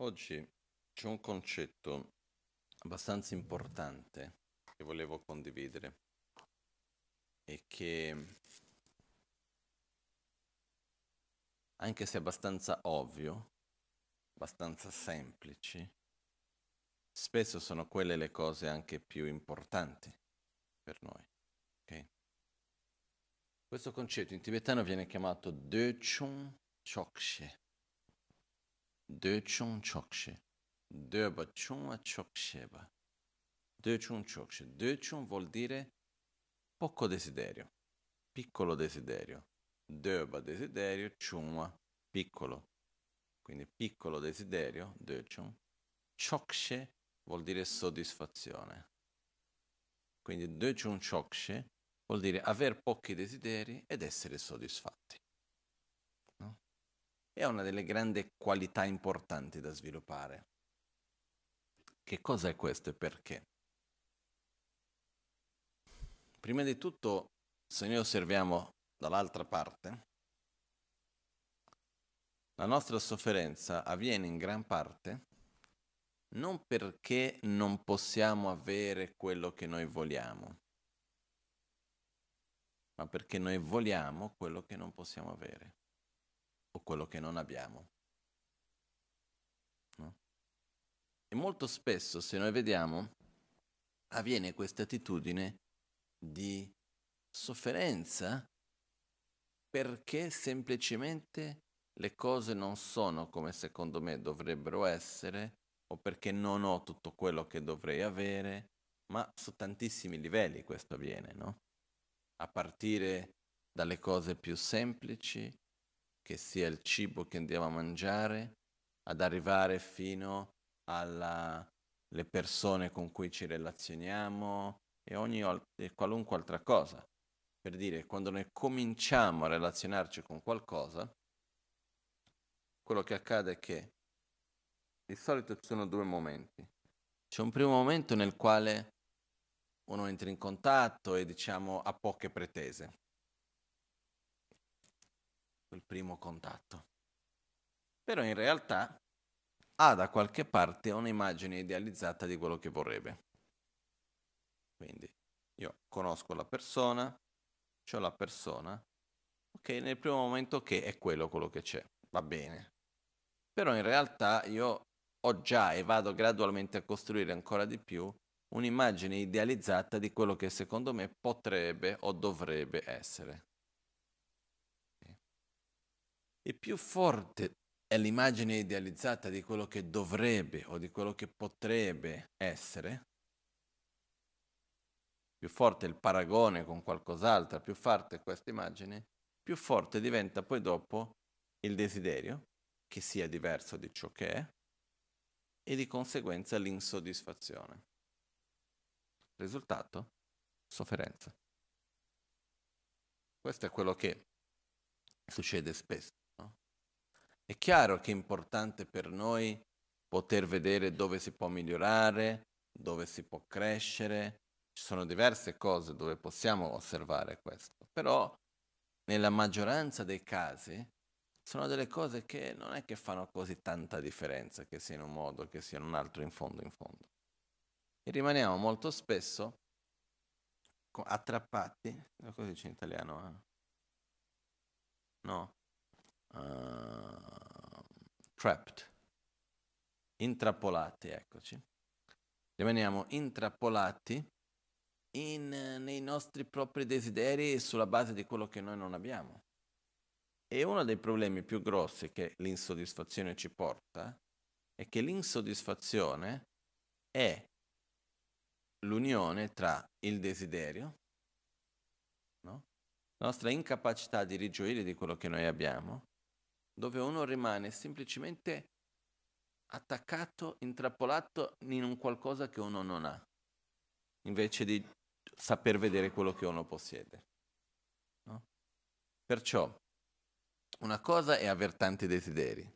Oggi c'è un concetto abbastanza importante che volevo condividere e che, anche se abbastanza ovvio, abbastanza semplici, spesso sono quelle le cose anche più importanti per noi. Okay? Questo concetto in tibetano viene chiamato Dechung Chokshe döçün çokşe. Döba çunva çokşeba. Döçün çokşe. Döçün vuol dire poco desiderio, piccolo desiderio. Döba desiderio, çunva piccolo. Quindi piccolo desiderio, döçün. Çokşe vuol dire soddisfazione. Quindi döçün çokşe vuol dire aver pochi desideri ed essere soddisfatti è una delle grandi qualità importanti da sviluppare. Che cosa è questo e perché? Prima di tutto, se noi osserviamo dall'altra parte, la nostra sofferenza avviene in gran parte non perché non possiamo avere quello che noi vogliamo, ma perché noi vogliamo quello che non possiamo avere o quello che non abbiamo. No? E molto spesso, se noi vediamo, avviene questa attitudine di sofferenza perché semplicemente le cose non sono come secondo me dovrebbero essere o perché non ho tutto quello che dovrei avere, ma su tantissimi livelli questo avviene, no? A partire dalle cose più semplici che sia il cibo che andiamo a mangiare, ad arrivare fino alle persone con cui ci relazioniamo e, ogni, e qualunque altra cosa. Per dire, quando noi cominciamo a relazionarci con qualcosa, quello che accade è che di solito ci sono due momenti. C'è un primo momento nel quale uno entra in contatto e diciamo ha poche pretese quel primo contatto. Però in realtà ha da qualche parte un'immagine idealizzata di quello che vorrebbe. Quindi io conosco la persona, c'ho la persona, ok, nel primo momento che è quello quello che c'è, va bene. Però in realtà io ho già e vado gradualmente a costruire ancora di più un'immagine idealizzata di quello che secondo me potrebbe o dovrebbe essere e più forte è l'immagine idealizzata di quello che dovrebbe o di quello che potrebbe essere, più forte è il paragone con qualcos'altro, più forte è questa immagine, più forte diventa poi dopo il desiderio che sia diverso di ciò che è e di conseguenza l'insoddisfazione. Risultato? Sofferenza. Questo è quello che succede spesso. È chiaro che è importante per noi poter vedere dove si può migliorare, dove si può crescere. Ci sono diverse cose dove possiamo osservare questo, però nella maggioranza dei casi sono delle cose che non è che fanno così tanta differenza, che sia in un modo, che sia in un altro, in fondo, in fondo. E rimaniamo molto spesso attrappati, cosa dice in italiano? Eh? No, uh, trapped, intrappolati, eccoci. Rimaniamo intrappolati in, nei nostri propri desideri sulla base di quello che noi non abbiamo. E uno dei problemi più grossi che l'insoddisfazione ci porta è che l'insoddisfazione è l'unione tra il desiderio, no? la nostra incapacità di rigioire di quello che noi abbiamo, dove uno rimane semplicemente attaccato, intrappolato in un qualcosa che uno non ha, invece di saper vedere quello che uno possiede. No? Perciò una cosa è aver tanti desideri,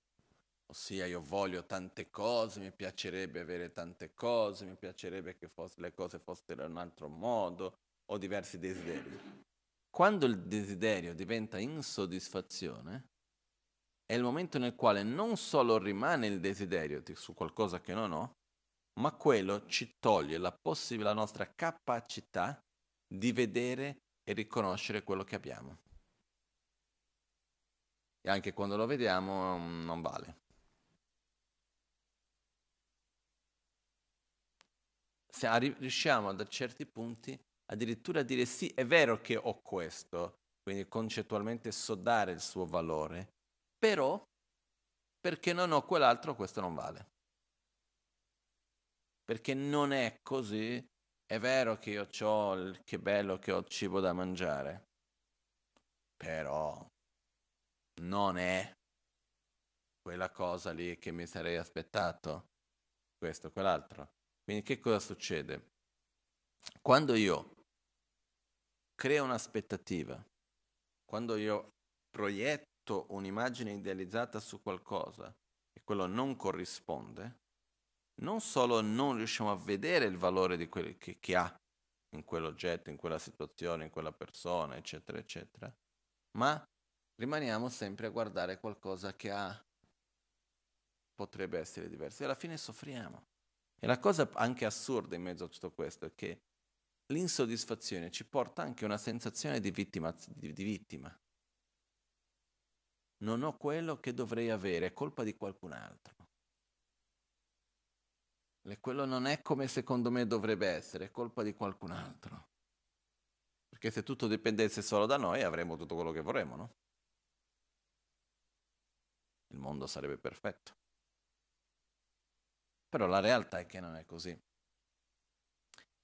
ossia io voglio tante cose, mi piacerebbe avere tante cose, mi piacerebbe che fos- le cose fossero in un altro modo, ho diversi desideri. Quando il desiderio diventa insoddisfazione, è il momento nel quale non solo rimane il desiderio su qualcosa che non ho, ma quello ci toglie la, poss- nostra capacità di vedere e riconoscere quello che abbiamo. E anche quando lo vediamo mm, non vale. Se arri- riusciamo da certi punti addirittura a dire sì, è vero che ho questo, quindi concettualmente sodare il suo valore, però perché non ho quell'altro questo non vale. Perché non è così. È vero che io ho il, che bello che ho il cibo da mangiare, però non è quella cosa lì che mi sarei aspettato, questo, quell'altro. Quindi che cosa succede? Quando io creo un'aspettativa, quando io proietto tutto un'immagine idealizzata su qualcosa e quello non corrisponde, non solo non riusciamo a vedere il valore di quel che, che ha in quell'oggetto, in quella situazione, in quella persona, eccetera, eccetera, ma rimaniamo sempre a guardare qualcosa che ha potrebbe essere diverso e alla fine soffriamo. E la cosa anche assurda in mezzo a tutto questo è che l'insoddisfazione ci porta anche a una sensazione di vittima, di, di vittima non ho quello che dovrei avere, è colpa di qualcun altro. E quello non è come secondo me dovrebbe essere, è colpa di qualcun altro. Perché se tutto dipendesse solo da noi avremmo tutto quello che vorremmo, no? Il mondo sarebbe perfetto. Però la realtà è che non è così.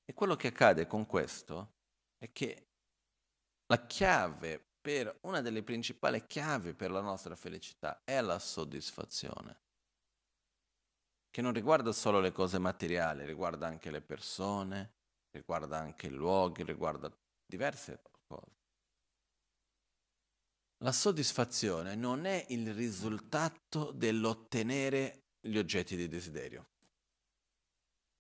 E quello che accade con questo è che la chiave per una delle principali chiavi per la nostra felicità è la soddisfazione, che non riguarda solo le cose materiali, riguarda anche le persone, riguarda anche i luoghi, riguarda diverse cose. La soddisfazione non è il risultato dell'ottenere gli oggetti di desiderio,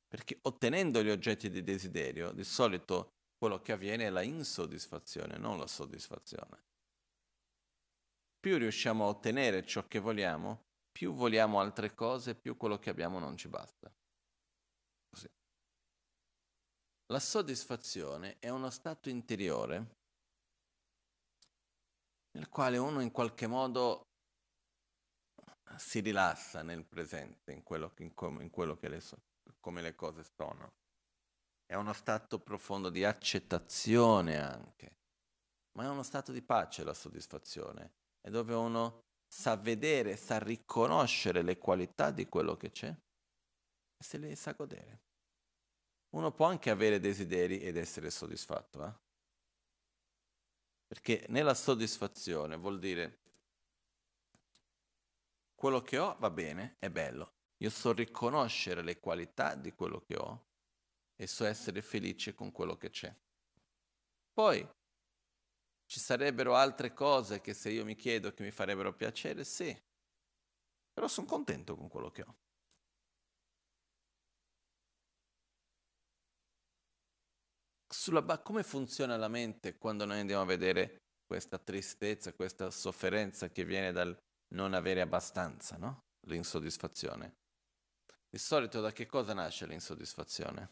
perché ottenendo gli oggetti di desiderio di solito quello che avviene è la insoddisfazione, non la soddisfazione. Più riusciamo a ottenere ciò che vogliamo, più vogliamo altre cose, più quello che abbiamo non ci basta. Così. La soddisfazione è uno stato interiore nel quale uno in qualche modo si rilassa nel presente, in quello, in come, in quello che le so, come le cose sono è uno stato profondo di accettazione anche, ma è uno stato di pace la soddisfazione, è dove uno sa vedere, sa riconoscere le qualità di quello che c'è e se le sa godere. Uno può anche avere desideri ed essere soddisfatto, eh? perché nella soddisfazione vuol dire quello che ho va bene, è bello, io so riconoscere le qualità di quello che ho e so essere felice con quello che c'è. Poi ci sarebbero altre cose che se io mi chiedo che mi farebbero piacere, sì, però sono contento con quello che ho. Ba- come funziona la mente quando noi andiamo a vedere questa tristezza, questa sofferenza che viene dal non avere abbastanza, no? L'insoddisfazione. Di solito da che cosa nasce l'insoddisfazione?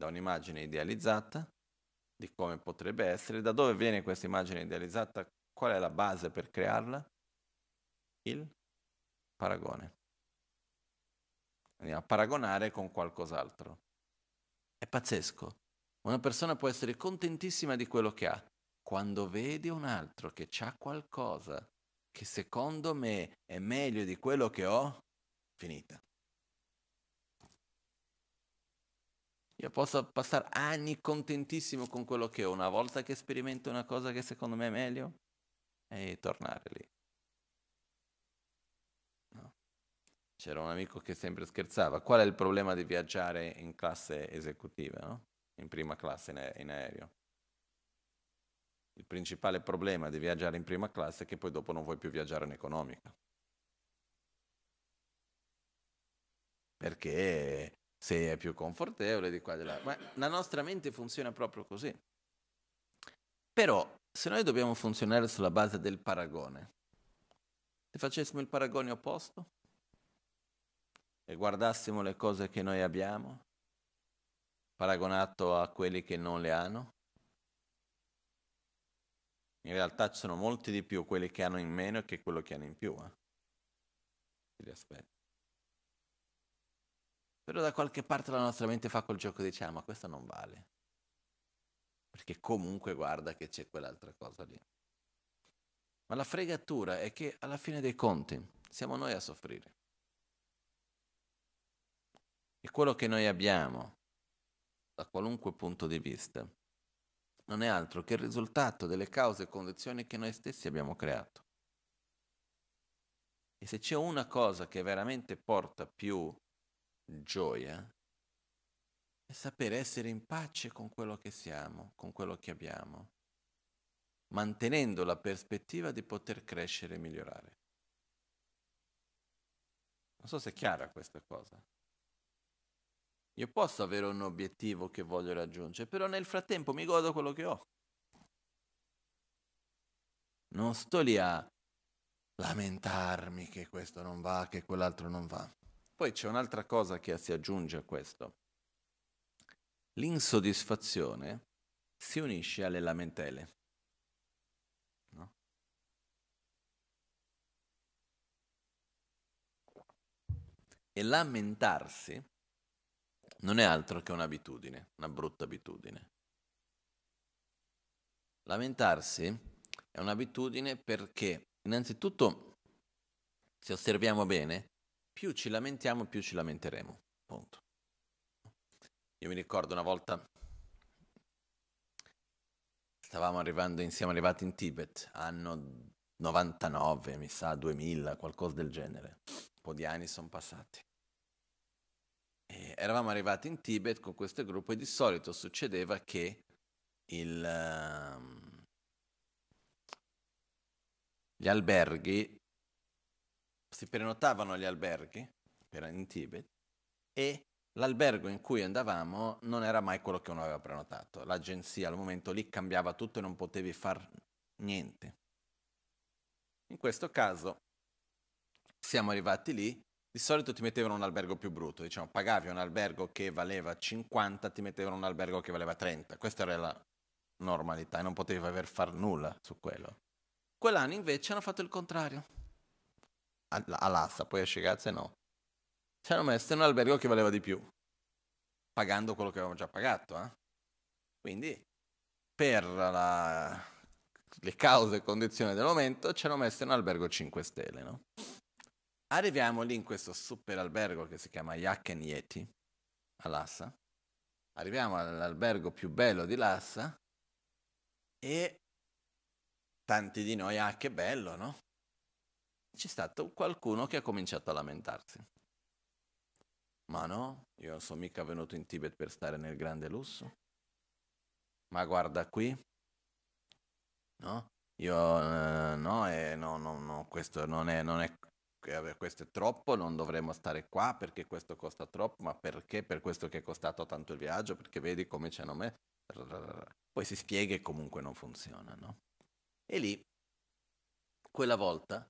da un'immagine idealizzata di come potrebbe essere, da dove viene questa immagine idealizzata, qual è la base per crearla? Il paragone. Andiamo a paragonare con qualcos'altro. È pazzesco. Una persona può essere contentissima di quello che ha quando vede un altro che ha qualcosa che secondo me è meglio di quello che ho, finita. Io posso passare anni contentissimo con quello che ho. Una volta che sperimento una cosa che secondo me è meglio, e tornare lì. No. C'era un amico che sempre scherzava. Qual è il problema di viaggiare in classe esecutiva, no? in prima classe in, a- in aereo? Il principale problema di viaggiare in prima classe è che poi dopo non vuoi più viaggiare in economica. Perché se è più confortevole di qua e di là. Ma la nostra mente funziona proprio così. Però, se noi dobbiamo funzionare sulla base del paragone, se facessimo il paragone opposto e guardassimo le cose che noi abbiamo, paragonato a quelli che non le hanno, in realtà ci sono molti di più quelli che hanno in meno che quello che hanno in più. Eh? Li aspetto. Però da qualche parte la nostra mente fa quel gioco e dice, ah ma questo non vale. Perché comunque guarda che c'è quell'altra cosa lì. Ma la fregatura è che alla fine dei conti siamo noi a soffrire. E quello che noi abbiamo, da qualunque punto di vista, non è altro che il risultato delle cause e condizioni che noi stessi abbiamo creato. E se c'è una cosa che veramente porta più gioia è sapere essere in pace con quello che siamo, con quello che abbiamo, mantenendo la prospettiva di poter crescere e migliorare. Non so se è chiara questa cosa. Io posso avere un obiettivo che voglio raggiungere, però nel frattempo mi godo quello che ho. Non sto lì a lamentarmi che questo non va, che quell'altro non va. Poi c'è un'altra cosa che si aggiunge a questo. L'insoddisfazione si unisce alle lamentele. No? E lamentarsi non è altro che un'abitudine, una brutta abitudine. Lamentarsi è un'abitudine perché, innanzitutto, se osserviamo bene, più ci lamentiamo, più ci lamenteremo. Punto. Io mi ricordo una volta stavamo arrivando insieme, arrivati in Tibet, anno 99, mi sa, 2000, qualcosa del genere. Un po' di anni sono passati. E eravamo arrivati in Tibet con questo gruppo e di solito succedeva che il, um, gli alberghi si prenotavano gli alberghi, in Tibet, e l'albergo in cui andavamo non era mai quello che uno aveva prenotato. L'agenzia al momento lì cambiava tutto e non potevi far niente. In questo caso siamo arrivati lì, di solito ti mettevano un albergo più brutto, diciamo pagavi un albergo che valeva 50, ti mettevano un albergo che valeva 30, questa era la normalità e non potevi aver far nulla su quello. Quell'anno invece hanno fatto il contrario all'asta, poi a Scegazze no. Ci hanno messo in un albergo che valeva di più, pagando quello che avevamo già pagato. Eh? Quindi, per la, le cause e condizioni del momento, ci hanno messo in un albergo 5 stelle. No? Arriviamo lì in questo super albergo che si chiama Yakken Yeti, a Lassa. Arriviamo all'albergo più bello di Lassa e tanti di noi, ah che bello, no? c'è stato qualcuno che ha cominciato a lamentarsi. Ma no, io non sono mica venuto in Tibet per stare nel grande lusso. Ma guarda qui. No, io eh, no, eh, no, no, no, questo non è, non è eh, questo è troppo, non dovremmo stare qua perché questo costa troppo, ma perché per questo che è costato tanto il viaggio, perché vedi come ci hanno messo. Poi si spiega e comunque non funziona, no? E lì, quella volta,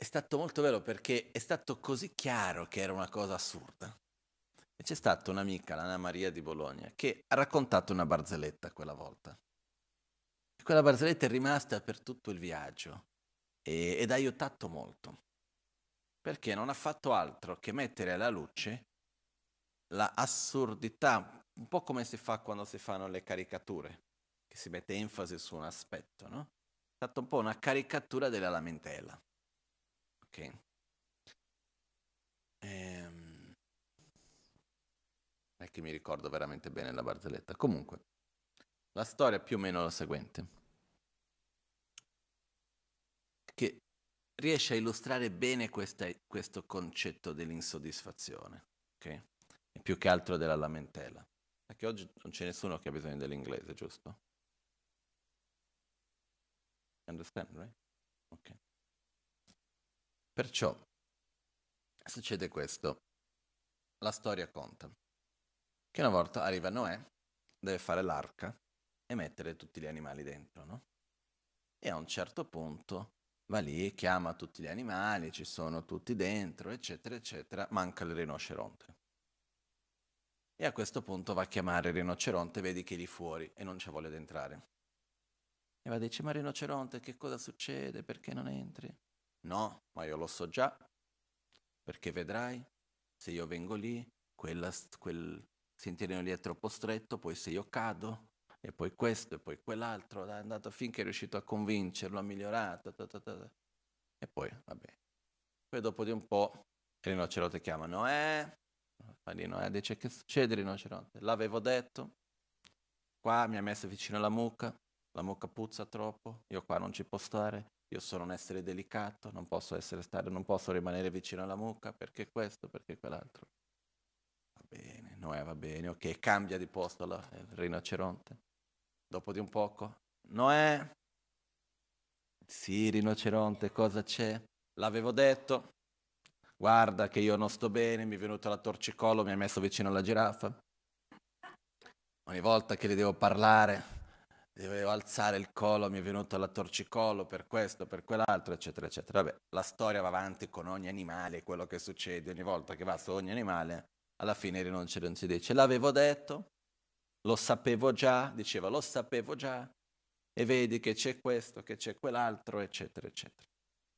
è stato molto bello perché è stato così chiaro che era una cosa assurda. E c'è stata un'amica, l'Anna Maria di Bologna, che ha raccontato una barzelletta quella volta. E quella barzelletta è rimasta per tutto il viaggio e, ed ha aiutato molto. Perché non ha fatto altro che mettere alla luce la assurdità, un po' come si fa quando si fanno le caricature, che si mette enfasi su un aspetto, no? È stata un po' una caricatura della lamentela. Ok. Ehm... È che mi ricordo veramente bene la barzelletta. Comunque, la storia è più o meno la seguente. Che riesce a illustrare bene questa, questo concetto dell'insoddisfazione, ok? E più che altro della lamentela. Perché oggi non c'è nessuno che ha bisogno dell'inglese, giusto? Understand, right? Ok. Perciò succede questo. La storia conta. Che una volta arriva Noè, deve fare l'arca e mettere tutti gli animali dentro, no? E a un certo punto va lì, chiama tutti gli animali, ci sono tutti dentro, eccetera, eccetera, manca il rinoceronte. E a questo punto va a chiamare il rinoceronte, vedi che è lì fuori e non c'è voglia di entrare. E va a dire, ma rinoceronte, che cosa succede? Perché non entri? No, ma io lo so già, perché vedrai, se io vengo lì, quella, quel sentierino lì è troppo stretto, poi se io cado, e poi questo, e poi quell'altro, è andato finché è riuscito a convincerlo, ha migliorato, ta ta ta e poi, vabbè. Poi dopo di un po', il rinoceronte chiama, Noè, Noè dice, che succede rinoceronte? L'avevo detto, qua mi ha messo vicino alla mucca, la mucca puzza troppo, io qua non ci posso stare, io sono un essere delicato, non posso essere stato, non posso rimanere vicino alla mucca perché questo, perché quell'altro. Va bene, Noè va bene, ok, cambia di posto la, il eh, rinoceronte. Dopo di un poco, Noè, sì, rinoceronte, cosa c'è? L'avevo detto, guarda che io non sto bene, mi è venuta la torcicollo, mi ha messo vicino alla giraffa. Ogni volta che le devo parlare, dovevo alzare il collo, mi è venuto la torcicollo per questo, per quell'altro, eccetera, eccetera. Vabbè, la storia va avanti con ogni animale, quello che succede ogni volta che va su ogni animale, alla fine rinuncia non si dice, l'avevo detto, lo sapevo già, diceva lo sapevo già, e vedi che c'è questo, che c'è quell'altro, eccetera, eccetera.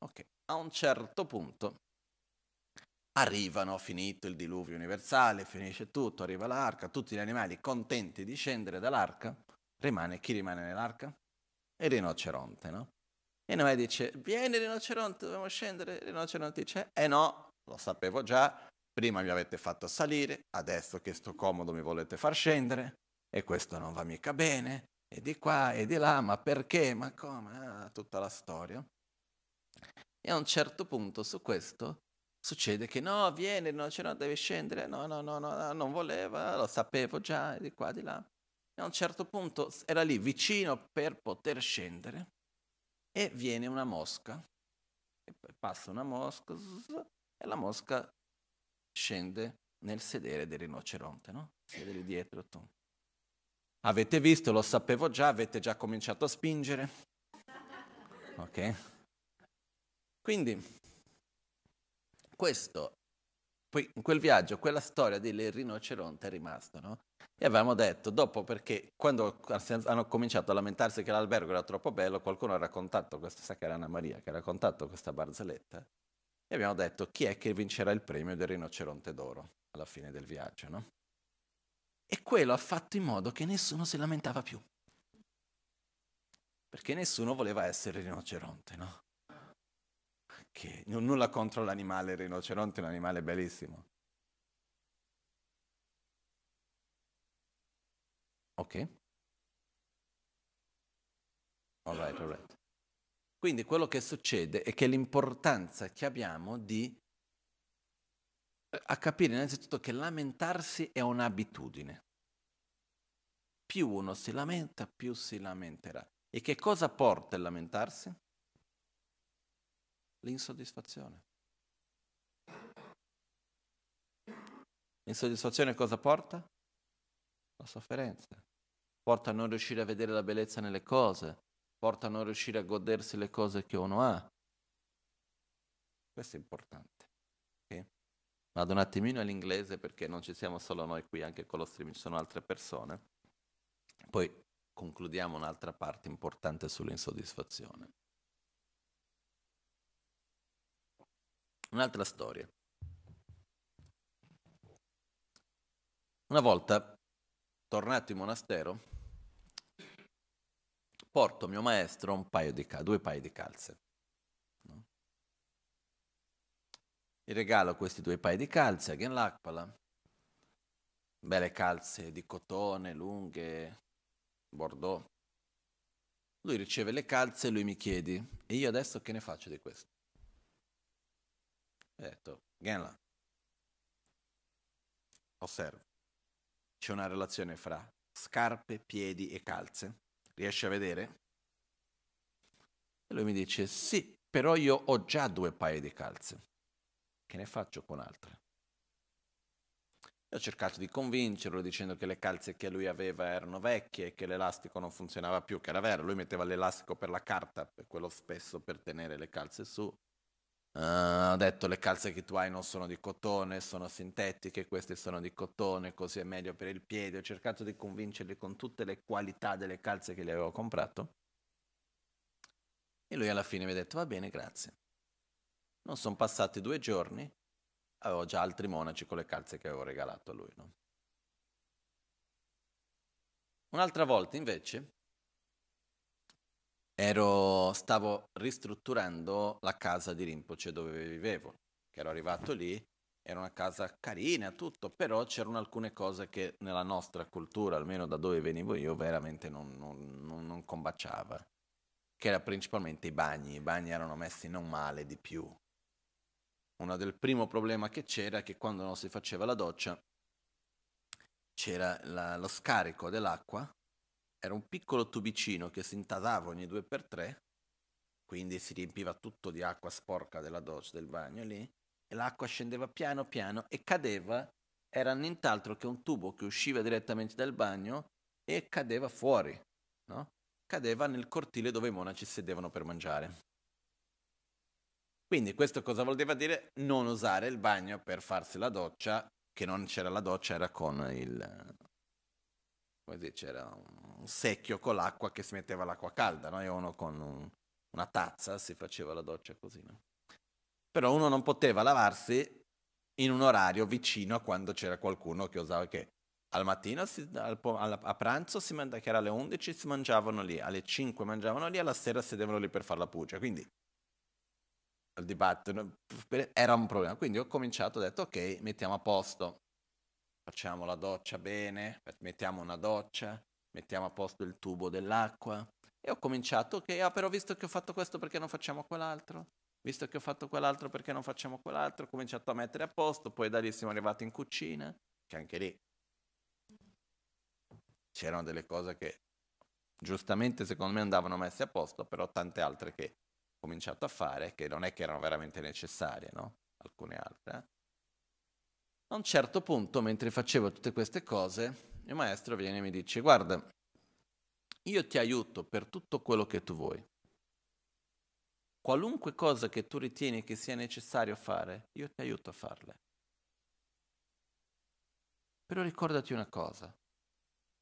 Ok, a un certo punto arrivano, finito il diluvio universale, finisce tutto, arriva l'arca, tutti gli animali contenti di scendere dall'arca, rimane chi rimane nell'arca? Il rinoceronte, no? E Noè dice, vieni rinoceronte, dobbiamo scendere. Il rinoceronte dice, eh no, lo sapevo già, prima mi avete fatto salire, adesso che sto comodo mi volete far scendere, e questo non va mica bene, e di qua e di là, ma perché, ma come, eh, tutta la storia. E a un certo punto su questo succede che no, vieni, no, cioè, no, devi scendere, no, no, no, no, non voleva, lo sapevo già, e di qua, di là a un certo punto era lì vicino per poter scendere e viene una mosca. E passa una mosca e la mosca scende nel sedere del rinoceronte, no? Siede lì dietro. Tu. Avete visto, lo sapevo già, avete già cominciato a spingere. Ok? Quindi, questo poi in quel viaggio quella storia del rinoceronte è rimasta, no? E avevamo detto, dopo perché quando hanno cominciato a lamentarsi che l'albergo era troppo bello, qualcuno ha raccontato, questa sa che Anna Maria, che ha raccontato questa barzelletta, e abbiamo detto chi è che vincerà il premio del rinoceronte d'oro alla fine del viaggio, no? E quello ha fatto in modo che nessuno si lamentava più. Perché nessuno voleva essere rinoceronte, no? che non nulla contro l'animale, rinoceronte un animale bellissimo. Ok? All right, all right. Quindi quello che succede è che l'importanza che abbiamo di eh, a capire innanzitutto che lamentarsi è un'abitudine. Più uno si lamenta, più si lamenterà. E che cosa porta il lamentarsi? L'insoddisfazione. L'insoddisfazione cosa porta? La sofferenza. Porta a non riuscire a vedere la bellezza nelle cose, porta a non riuscire a godersi le cose che uno ha. Questo è importante. Okay? Vado un attimino all'inglese perché non ci siamo solo noi qui, anche con lo streaming ci sono altre persone. Poi concludiamo un'altra parte importante sull'insoddisfazione. Un'altra storia. Una volta, tornato in monastero, porto mio maestro un paio di cal- due paio di calze. No? Gli regalo questi due paio di calze a Genlakpala, belle calze di cotone, lunghe, bordeaux. Lui riceve le calze e lui mi chiede, e io adesso che ne faccio di questo? ho detto, Genla, osserva, c'è una relazione fra scarpe, piedi e calze. Riesci a vedere? E lui mi dice, sì, però io ho già due paia di calze. Che ne faccio con altre? E ho cercato di convincerlo dicendo che le calze che lui aveva erano vecchie, che l'elastico non funzionava più, che era vero, lui metteva l'elastico per la carta, per quello spesso per tenere le calze su. Uh, ho detto le calze che tu hai non sono di cotone, sono sintetiche, queste sono di cotone, così è meglio per il piede. Ho cercato di convincerli con tutte le qualità delle calze che gli avevo comprato. E lui alla fine mi ha detto va bene, grazie. Non sono passati due giorni, avevo già altri monaci con le calze che avevo regalato a lui. No? Un'altra volta invece ero, stavo ristrutturando la casa di Rinpoche dove vivevo, che ero arrivato lì, era una casa carina, tutto, però c'erano alcune cose che nella nostra cultura, almeno da dove venivo io, veramente non, non, non, combaciava, che era principalmente i bagni, i bagni erano messi non male di più. Uno del primo problema che c'era è che quando non si faceva la doccia c'era la, lo scarico dell'acqua era un piccolo tubicino che si intasava ogni 2x3, quindi si riempiva tutto di acqua sporca della doccia del bagno lì, e l'acqua scendeva piano piano e cadeva, era nient'altro che un tubo che usciva direttamente dal bagno e cadeva fuori, no? cadeva nel cortile dove i monaci sedevano per mangiare. Quindi questo cosa voleva dire? Non usare il bagno per farsi la doccia, che non c'era la doccia, era con il, dire, c'era un secchio con l'acqua che si metteva l'acqua calda, no? e uno con un, una tazza si faceva la doccia così. No? Però uno non poteva lavarsi in un orario vicino a quando c'era qualcuno che osava che al mattino, si, al, al, a pranzo, si manda, che era alle 11, si mangiavano lì, alle 5 mangiavano lì, alla sera sedevano lì per fare la pugia. Quindi il dibattito era un problema. Quindi ho cominciato, ho detto ok, mettiamo a posto facciamo la doccia bene, mettiamo una doccia, mettiamo a posto il tubo dell'acqua. E ho cominciato, ok, ah, però visto che ho fatto questo perché non facciamo quell'altro? Visto che ho fatto quell'altro perché non facciamo quell'altro? Ho cominciato a mettere a posto, poi da lì siamo arrivati in cucina, che anche lì c'erano delle cose che giustamente secondo me andavano messe a posto, però tante altre che ho cominciato a fare che non è che erano veramente necessarie, no? Alcune altre. Eh? A un certo punto, mentre facevo tutte queste cose, il maestro viene e mi dice, guarda, io ti aiuto per tutto quello che tu vuoi. Qualunque cosa che tu ritieni che sia necessario fare, io ti aiuto a farle. Però ricordati una cosa,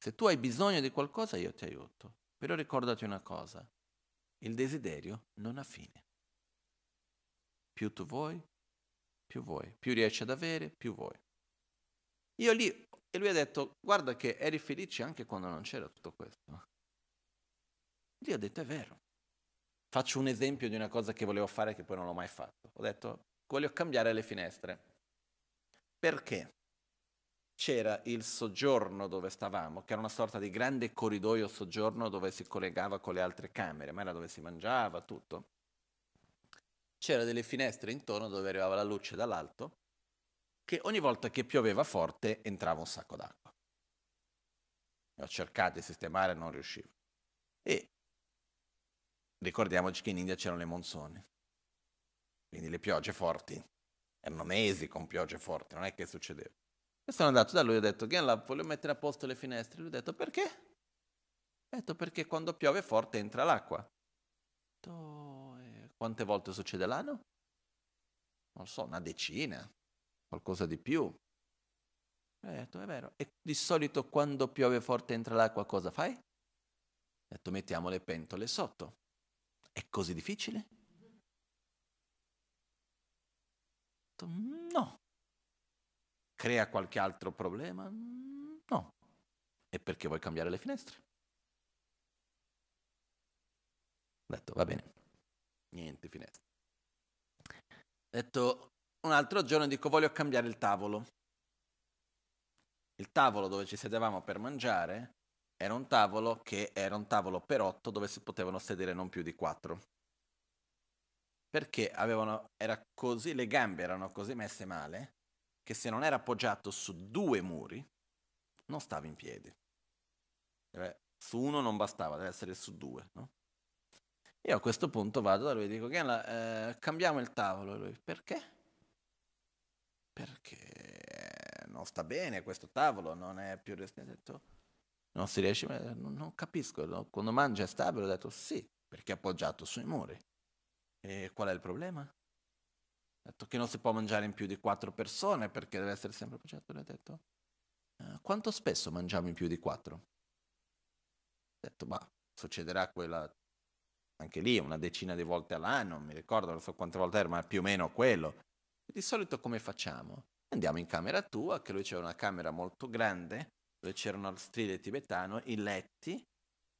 se tu hai bisogno di qualcosa io ti aiuto, però ricordati una cosa, il desiderio non ha fine. Più tu vuoi, più vuoi, più riesci ad avere, più vuoi. Io lì, e lui ha detto, guarda che eri felice anche quando non c'era tutto questo. Lì ho detto, è vero. Faccio un esempio di una cosa che volevo fare che poi non l'ho mai fatto. Ho detto, voglio cambiare le finestre. Perché? C'era il soggiorno dove stavamo, che era una sorta di grande corridoio soggiorno dove si collegava con le altre camere, ma era dove si mangiava, tutto c'era delle finestre intorno dove arrivava la luce dall'alto, che ogni volta che pioveva forte entrava un sacco d'acqua. E ho cercato di sistemare, e non riuscivo. E ricordiamoci che in India c'erano le monsoni, quindi le piogge forti. Erano mesi con piogge forti, non è che succedeva. E sono andato da lui e ho detto, Genlab, voglio mettere a posto le finestre. Lui ha detto, perché? Ho detto, perché quando piove forte entra l'acqua. Ho detto, quante volte succede l'anno? Non lo so, una decina, qualcosa di più. E ho detto, è vero. E di solito quando piove forte entra l'acqua cosa fai? Ho detto, mettiamo le pentole sotto. È così difficile? Detto, no. Crea qualche altro problema? No. E perché vuoi cambiare le finestre? Ho detto, va bene, Niente finestra. detto un altro giorno dico voglio cambiare il tavolo. Il tavolo dove ci sedevamo per mangiare era un tavolo che era un tavolo per otto dove si potevano sedere non più di quattro. Perché avevano, era così, le gambe erano così messe male che se non era appoggiato su due muri non stava in piedi. Cioè, su uno non bastava, deve essere su due, no? Io a questo punto vado da lui e dico, Genla, eh, cambiamo il tavolo. E lui, perché? Perché non sta bene questo tavolo, non è più restretto. Non si riesce, non, non capisco. No? Quando mangia è stabile, ho detto sì, perché è appoggiato sui muri. E qual è il problema? Ho detto che non si può mangiare in più di quattro persone perché deve essere sempre appoggiato. ho detto, eh, quanto spesso mangiamo in più di quattro? Ho detto, ma succederà quella anche lì una decina di volte all'anno, non mi ricordo, non so quante volte era, ma più o meno quello. E di solito come facciamo? Andiamo in camera tua, che lui c'era una camera molto grande, dove c'erano al stile tibetano i letti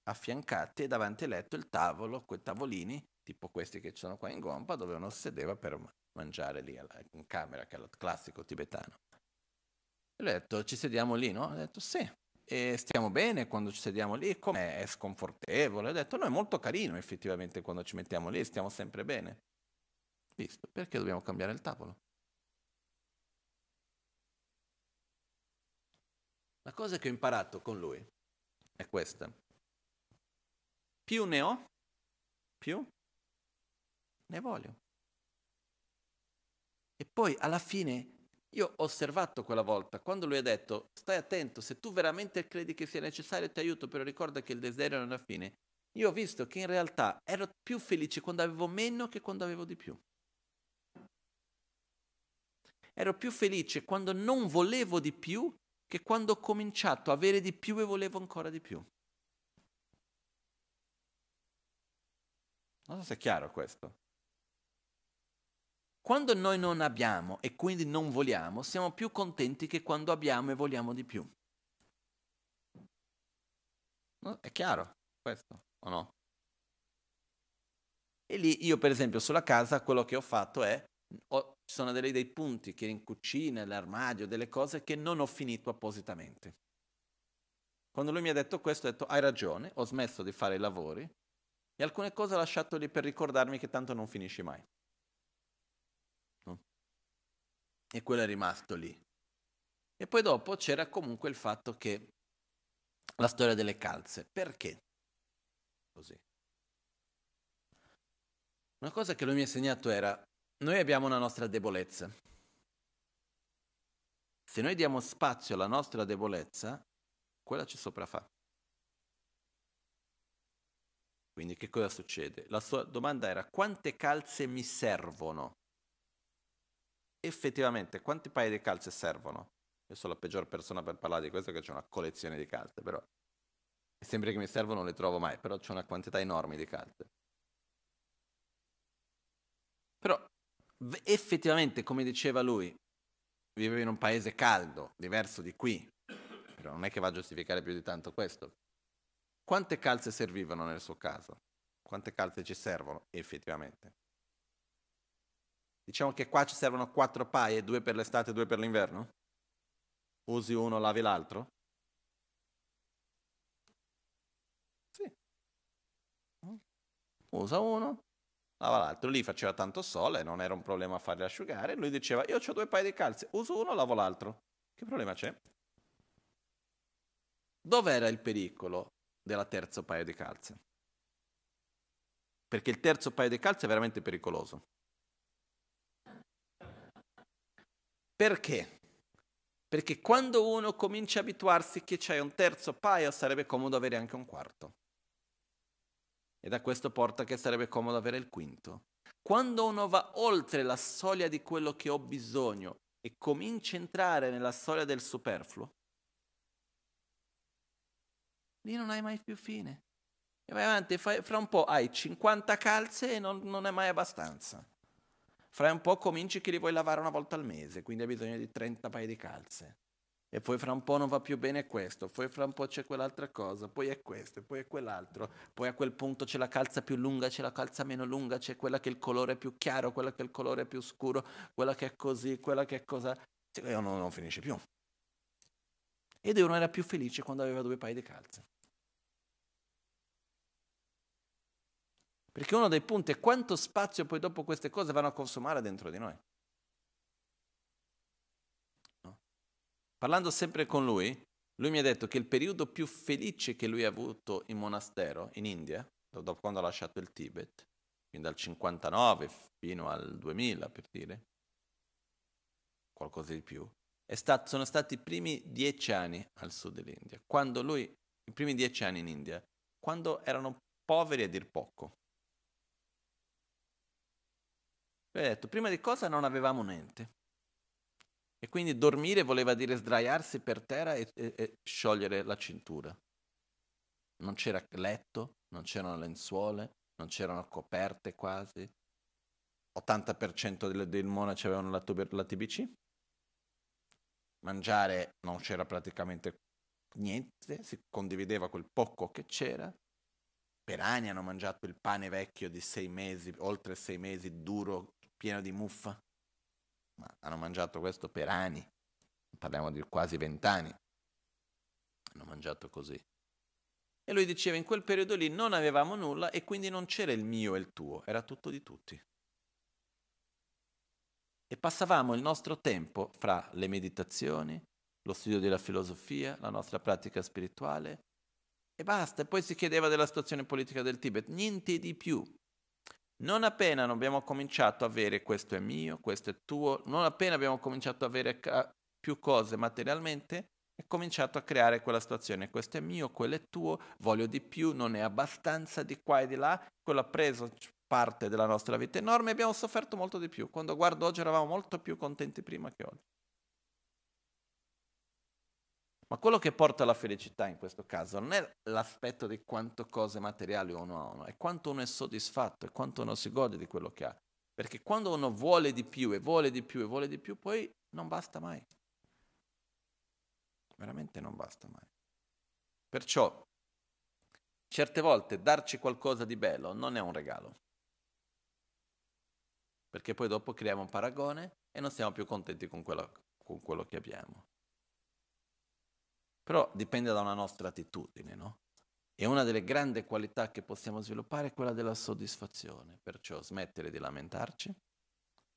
affiancati e davanti al letto il tavolo, quei tavolini, tipo questi che ci sono qua in gompa, dove uno sedeva per mangiare lì alla, in camera, che è lo classico tibetano. E lui ha detto, ci sediamo lì, no? Ha detto, sì e stiamo bene quando ci sediamo lì, com'è? È sconfortevole. Ho detto, no, è molto carino effettivamente quando ci mettiamo lì, stiamo sempre bene. Visto, perché dobbiamo cambiare il tavolo? La cosa che ho imparato con lui è questa. Più ne ho, più ne voglio. E poi alla fine io ho osservato quella volta, quando lui ha detto, stai attento, se tu veramente credi che sia necessario ti aiuto, però ricorda che il desiderio non ha fine, io ho visto che in realtà ero più felice quando avevo meno che quando avevo di più. Ero più felice quando non volevo di più che quando ho cominciato a avere di più e volevo ancora di più. Non so se è chiaro questo. Quando noi non abbiamo e quindi non vogliamo, siamo più contenti che quando abbiamo e vogliamo di più. No, è chiaro questo, o no? E lì io per esempio sulla casa quello che ho fatto è, ho, ci sono dei, dei punti che in cucina, nell'armadio, delle cose che non ho finito appositamente. Quando lui mi ha detto questo ho detto hai ragione, ho smesso di fare i lavori e alcune cose ho lasciato lì per ricordarmi che tanto non finisci mai. e quello è rimasto lì. E poi dopo c'era comunque il fatto che la storia delle calze. Perché? Così. Una cosa che lui mi ha insegnato era, noi abbiamo una nostra debolezza. Se noi diamo spazio alla nostra debolezza, quella ci sopraffa. Quindi che cosa succede? La sua domanda era quante calze mi servono? effettivamente quanti paio di calze servono? Io sono la peggior persona per parlare di questo che c'è una collezione di calze, però sempre che mi servono non le trovo mai, però c'è una quantità enorme di calze. Però effettivamente, come diceva lui, vivevo in un paese caldo, diverso di qui, però non è che va a giustificare più di tanto questo. Quante calze servivano nel suo caso? Quante calze ci servono effettivamente? Diciamo che qua ci servono quattro paie, due per l'estate e due per l'inverno? Usi uno, lavi l'altro? Sì. Usa uno, lava l'altro. Lì faceva tanto sole, non era un problema farli asciugare. Lui diceva, io ho due paie di calze, uso uno, lavo l'altro. Che problema c'è? Dov'era il pericolo della terzo paio di calze? Perché il terzo paio di calze è veramente pericoloso. Perché? Perché quando uno comincia a abituarsi che c'è un terzo paio, sarebbe comodo avere anche un quarto. E da questo porta che sarebbe comodo avere il quinto. Quando uno va oltre la soglia di quello che ho bisogno e comincia a entrare nella soglia del superfluo, lì non hai mai più fine. E vai avanti, fai, fra un po' hai 50 calze e non, non è mai abbastanza fra un po' cominci che li vuoi lavare una volta al mese, quindi hai bisogno di 30 paia di calze. E poi fra un po' non va più bene questo, poi fra un po' c'è quell'altra cosa, poi è questo, poi è quell'altro, poi a quel punto c'è la calza più lunga, c'è la calza meno lunga, c'è quella che il colore è più chiaro, quella che il colore è più scuro, quella che è così, quella che è cosa... Sì, non, non finisce più. Ed uno era più felice quando aveva due paia di calze. Perché uno dei punti è quanto spazio poi dopo queste cose vanno a consumare dentro di noi. No? Parlando sempre con lui, lui mi ha detto che il periodo più felice che lui ha avuto in monastero, in India, dopo quando ha lasciato il Tibet, quindi dal 59 fino al 2000 per dire, qualcosa di più, stato, sono stati i primi dieci anni al sud dell'India, quando lui, i primi dieci anni in India, quando erano poveri a dir poco, Lui ha detto, prima di cosa non avevamo niente. E quindi dormire voleva dire sdraiarsi per terra e, e, e sciogliere la cintura. Non c'era letto, non c'erano lenzuole, non c'erano coperte quasi. 80% dei, dei monaci avevano la, tuber- la TBC. Mangiare non c'era praticamente niente, si condivideva quel poco che c'era. Per anni hanno mangiato il pane vecchio di sei mesi, oltre sei mesi, duro, pieno di muffa. Ma hanno mangiato questo per anni, parliamo di quasi vent'anni. Hanno mangiato così. E lui diceva, in quel periodo lì non avevamo nulla e quindi non c'era il mio e il tuo, era tutto di tutti. E passavamo il nostro tempo fra le meditazioni, lo studio della filosofia, la nostra pratica spirituale e basta. E poi si chiedeva della situazione politica del Tibet, niente di più. Non appena abbiamo cominciato a avere questo è mio, questo è tuo, non appena abbiamo cominciato ad avere più cose materialmente, è cominciato a creare quella situazione, questo è mio, quello è tuo, voglio di più, non è abbastanza di qua e di là, quello ha preso parte della nostra vita enorme e abbiamo sofferto molto di più. Quando guardo oggi eravamo molto più contenti prima che oggi. Ma quello che porta alla felicità in questo caso non è l'aspetto di quanto cose materiali uno ha, uno, è quanto uno è soddisfatto, e quanto uno si gode di quello che ha. Perché quando uno vuole di più e vuole di più e vuole di più, poi non basta mai. Veramente non basta mai. Perciò, certe volte darci qualcosa di bello non è un regalo. Perché poi dopo creiamo un paragone e non siamo più contenti con, quella, con quello che abbiamo. Però dipende da una nostra attitudine, no? E una delle grandi qualità che possiamo sviluppare è quella della soddisfazione, perciò smettere di lamentarci,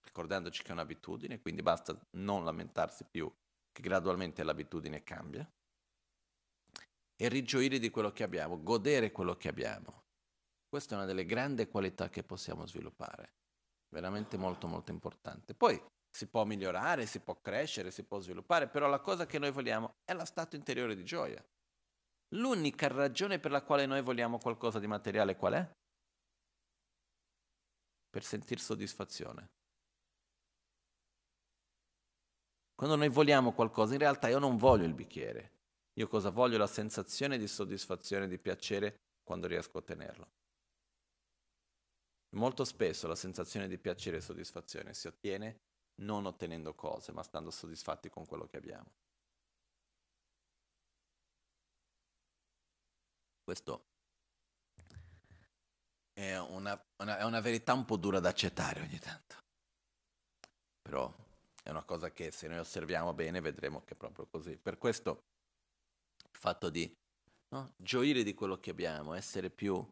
ricordandoci che è un'abitudine, quindi basta non lamentarsi più, che gradualmente l'abitudine cambia, e rigioire di quello che abbiamo, godere quello che abbiamo. Questa è una delle grandi qualità che possiamo sviluppare, veramente molto molto importante. Poi si può migliorare, si può crescere, si può sviluppare, però la cosa che noi vogliamo è la stato interiore di gioia. L'unica ragione per la quale noi vogliamo qualcosa di materiale qual è? Per sentir soddisfazione. Quando noi vogliamo qualcosa, in realtà io non voglio il bicchiere. Io cosa voglio? La sensazione di soddisfazione, di piacere quando riesco a ottenerlo. Molto spesso la sensazione di piacere e soddisfazione si ottiene non ottenendo cose, ma stando soddisfatti con quello che abbiamo. Questo è una, una, è una verità un po' dura da accettare ogni tanto, però è una cosa che se noi osserviamo bene vedremo che è proprio così. Per questo il fatto di no, gioire di quello che abbiamo, essere più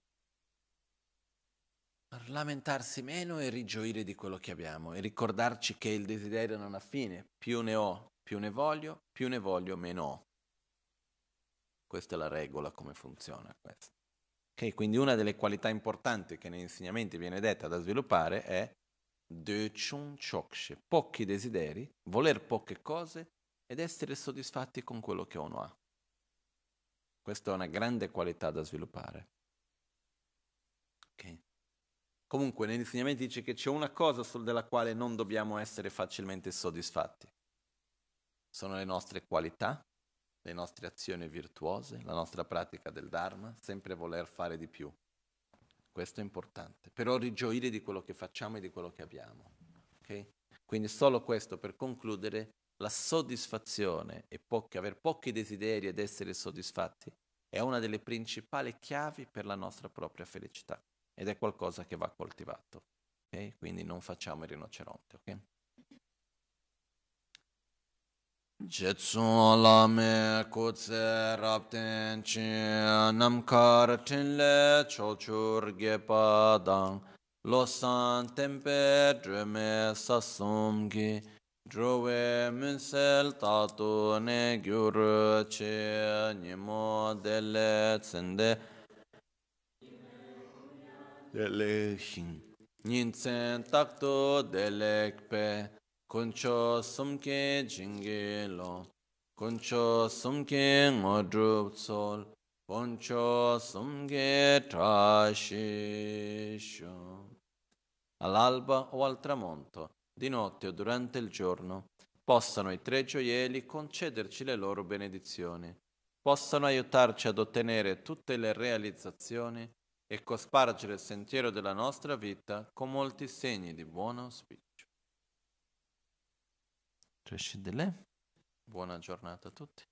Lamentarsi meno e rigioire di quello che abbiamo e ricordarci che il desiderio non ha fine. Più ne ho, più ne voglio, più ne voglio, meno ho. Questa è la regola, come funziona questa. Ok, quindi una delle qualità importanti che negli insegnamenti viene detta da sviluppare è Döchun Chokshe, pochi desideri, voler poche cose ed essere soddisfatti con quello che uno ha. Questa è una grande qualità da sviluppare. Okay. Comunque negli insegnamenti dice che c'è una cosa della quale non dobbiamo essere facilmente soddisfatti. Sono le nostre qualità, le nostre azioni virtuose, la nostra pratica del Dharma, sempre voler fare di più. Questo è importante. Però rigioire di quello che facciamo e di quello che abbiamo. Okay? Quindi solo questo per concludere, la soddisfazione e pochi, aver pochi desideri ed essere soddisfatti è una delle principali chiavi per la nostra propria felicità ed è qualcosa che va coltivato. Okay? Quindi non facciamo il rinoceronte. Okay? Jetsun lame kutse rapten chi namkar tinle chochur gepadang losan tempe drume sasumgi druwe munsel tatu ne gyuru chi nimo dele tsende delekshin. Nintsen takto delekpe, koncho sumke jingelo, koncho sumke ngodrup sol, koncho sumke trashisho. All'alba o al tramonto, di notte o durante il giorno, possano i tre gioielli concederci le loro benedizioni, possano aiutarci ad ottenere tutte le realizzazioni e cospargere il sentiero della nostra vita con molti segni di buon auspicio. Buona giornata a tutti.